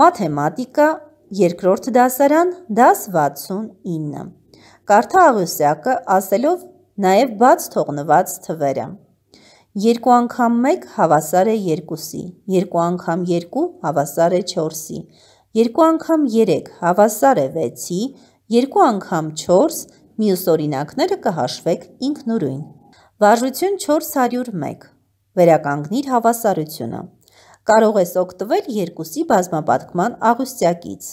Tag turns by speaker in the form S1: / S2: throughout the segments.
S1: մաթեմատիկա, երկրորդ դասարան, դաս 69։ Կարթա աղյուսյակը ասելով նաև բաց թողնված թվերը։ Երկու անգամ մեկ հավասար է երկուսի, երկու անգամ երկու հավասար է չորսի, երկու անգամ երեք հավասար է վեցի, երկու անգամ չորս մյուս օրինակները կհաշվեք ինքնուրույն։ Վարժություն 401 վերականգնիր հավասարությունը կարող ես օգտվել երկուսի բազմապատկման աղյուսյակից։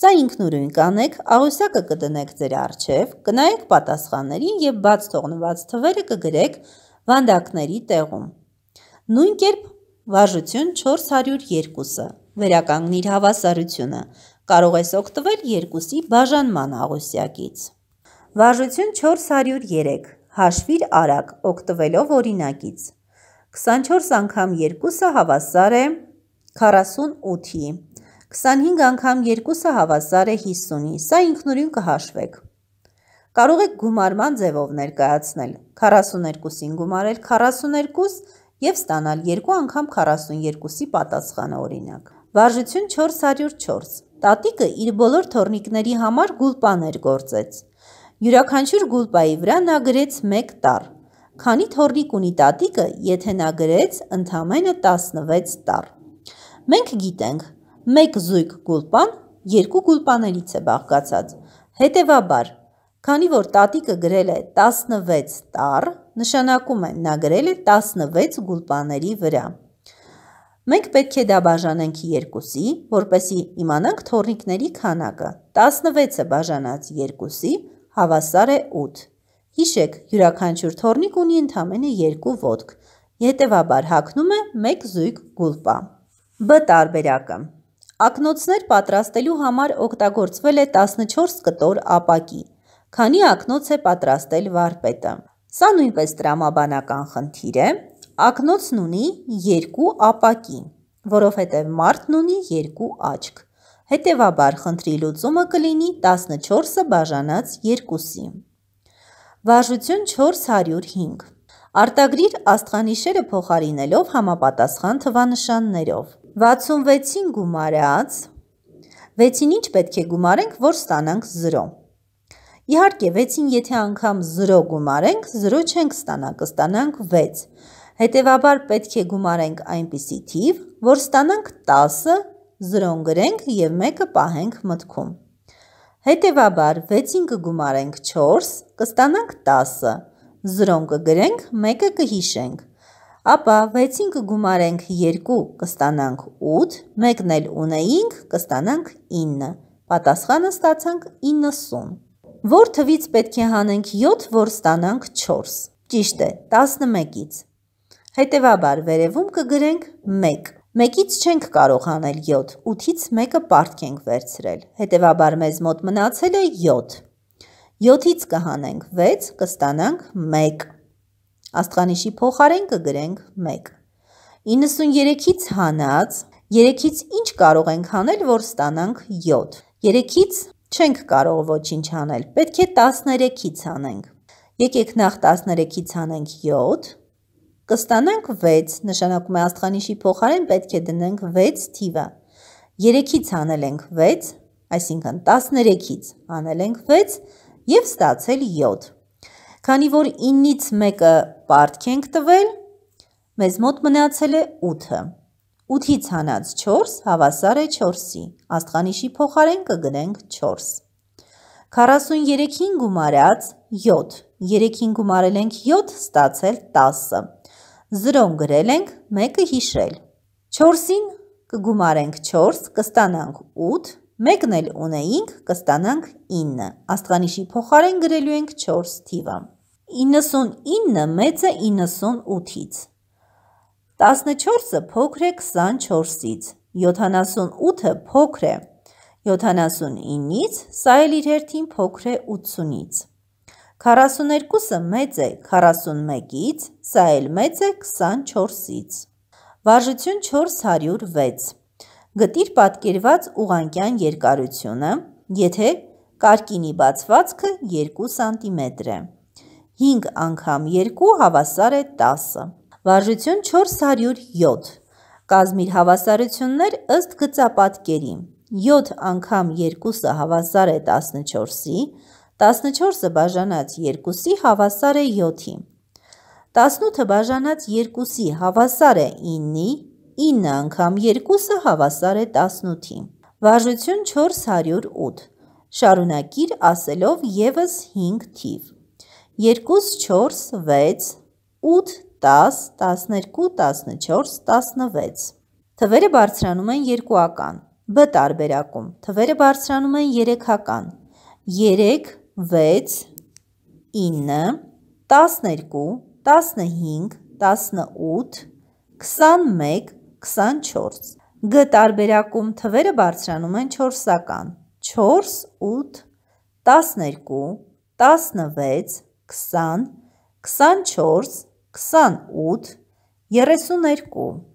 S1: Սա ինքնուրույն կանեք, աղյուսյակը կդնեք ձեր արջև, կնայեք պատասխաններին և բաց թողնված թվերը կգրեք վանդակների տեղում։ Նույն կերպ վաժություն 402-ը, վերականգնիր հավասարությունը, կարող ես օգտվել երկուսի բաժանման աղյուսյակից։ Վաժություն 403, հաշվիր արակ, օգտվելով օրինակից։ 24 անգամ 2-ը հավասար է 48-ի, 25 անգամ 2-ը հավասար է 50-ի, սա ինքնուրույն կհաշվեք։ Կարող եք գումարման ձևով ներկայացնել, 42-ին գումարել 42 և ստանալ 2 անգամ 42-ի պատասխանը օրինակ։ Վարժություն 404, տատիկը իր բոլոր թորնիքների համար գուլպաներ գործեց։ Յուրականչուր գուլպայի վրա նա գրեց մեկ տար, Քանի թորնիկ ունի տատիկը, եթե նա գրեց ընդամենը 16 տառ։ Մենք գիտենք, մեկ զույգ գուլպան երկու գուլպաներից է բաղկացած։ Հետևաբար, քանի որ տատիկը գրել է 16 տառ, նշանակում է նա գրել է 16 գուլպաների վրա։ Մենք պետք է դա բաժանենք երկուսի, որպեսի իմանանք թորնիկների քանակը։ 16-ը բաժանած երկուսի հավասար է 8։ Հիշեք, յուրաքանչյուր թորնիկ ունի ընդամենը երկու ոտք, հետևաբար հակնում է մեկ զույգ գուլպա։ Բ տարբերակը։ Ակնոցներ պատրաստելու համար օգտագործվել է 14 կտոր ապակի, քանի ակնոց է պատրաստել վարպետը։ Սա նույնպես տրամաբանական խնդիր է։ Ակնոցն ունի երկու ապակի, որովհետև մարդն ունի երկու աչք։ Հետևաբար խնդրի լուծումը կլինի 14-ը բաժանած 2-ին։ Վարժություն 405 Արտագրիր աստղանիշերը փոխարինելով համապատասխան թվանշաններով 66-ին գումարած 6-ին ինչ պետք է գումարենք, որ ստանանք 0 Իհարկե 6-ին եթե անգամ 0 գումարենք, 0 չենք ստանա, կստանանք 6 Հետևաբար պետք է գումարենք այնպիսի թիվ, որ ստանանք 10-ը, 0 գրենք և մեկը պահենք մտքում Հետևաբար 6-ին կգումարենք 4, կստանանք 10, 0 կգրենք, 1-ը կհիշենք։ Ապա 6-ին կգումարենք 2, կստանանք 8, 1-ն էլ ունեինք, կստանանք 9։ Պատասխանը ստացանք 90։ Որ թվից պետք է հանենք 7, որ ստանանք 4։ Ճիշտ է, 11-ից։ Հետևաբար վերևում կգրենք 1 Մեկից չենք կարող անել 7, 8-ից մեկը պարտք ենք վերցրել։ Հետևաբար մեզ մոտ մնացել է 7։ 7-ից կհանենք 6, կստանանք 1։ Աստղանիշի փոխարեն կգրենք 1։ 93-ից հանած 3-ից ինչ կարող ենք հանել, որ ստանանք 7։ 3-ից չենք կարող ոչինչ անել, պետք է 13-ից անենք։ Եկեք նախ 13-ից անենք 7, կստանանք 6, նշանակում է աստխանիշի փոխարեն պետք է դնենք 6 թիվը։ 3-ից անել ենք 6, այսինքն 13-ից անել ենք 6 և ստացել 7։ Քանի որ 9-ից մեկը պարտք ենք տվել, մեզ մոտ մնացել է 8-ը։ 8-ից հանած 4 հավասար է 4-ի, աստխանիշի փոխարեն կգնենք 4։ 43-ին գումարած 7, 3-ին գումարել ենք 7, ստացել 10-ը։ Զրոն գրել ենք, մեկը հիշել։ 4-ին կգումարենք 4, կստանանք 8, մեկն էլ ունեինք, կստանանք 9։ Աստղանիշի փոխարեն գրելու ենք 4 թիվը։ 99 մեծը 98-ից։ 14-ը փոքր է 24-ից, 78-ը փոքր է 79-ից, սա էլ իր հերթին փոքր է 80-ից։ 42-ը մեծ է 41-ից, սա էլ մեծ է 24-ից։ Վարժություն 406 Գտիր պատկերված ուղանկյան երկարությունը, եթե կարկինի բացվածքը 2 սանտիմետր է։ 5 անգամ 2 հավասար է 10-ը։ Վարժություն 407 Կազմիր հավասարություններ ըստ գծապատկերի։ 7 անգամ 2-ը հավասար է 14-ի, 14-ը բաժանած 2-ի հավասար է 7-ի։ 18-ը բաժանած 2-ի հավասար է 9-ի, 9 անգամ 2-ը հավասար է 18-ի։ Վարժություն 408։ Շարունակիր ասելով եւս 5 թիվ։ 2 4 6 8 10 12 14 16 Թվերը բարձրանում են երկուական։ Բ տարբերակում թվերը բարձրանում են երեքական։ 3 6, 9, 12, 15, 18, 21, 24։ Գ տարբերակում թվերը բարձրանում են 4-ական։ 4, 8, 12, 16, 20, 24, 28, 32։